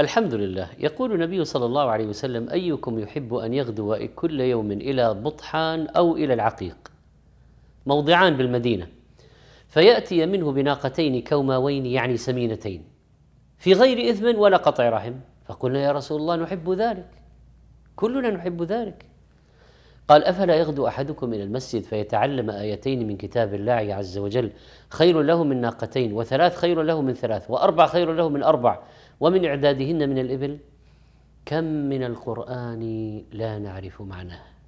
الحمد لله يقول النبي صلى الله عليه وسلم أيكم يحب أن يغدو كل يوم إلى بطحان أو إلى العقيق موضعان بالمدينة فيأتي منه بناقتين كوماوين يعني سمينتين في غير إثم ولا قطع رحم فقلنا يا رسول الله نحب ذلك كلنا نحب ذلك قال افلا يغدو احدكم الى المسجد فيتعلم ايتين من كتاب الله عز وجل خير له من ناقتين وثلاث خير له من ثلاث واربع خير له من اربع ومن إعدادهن من الإبل كم من القرآن لا نعرف معناه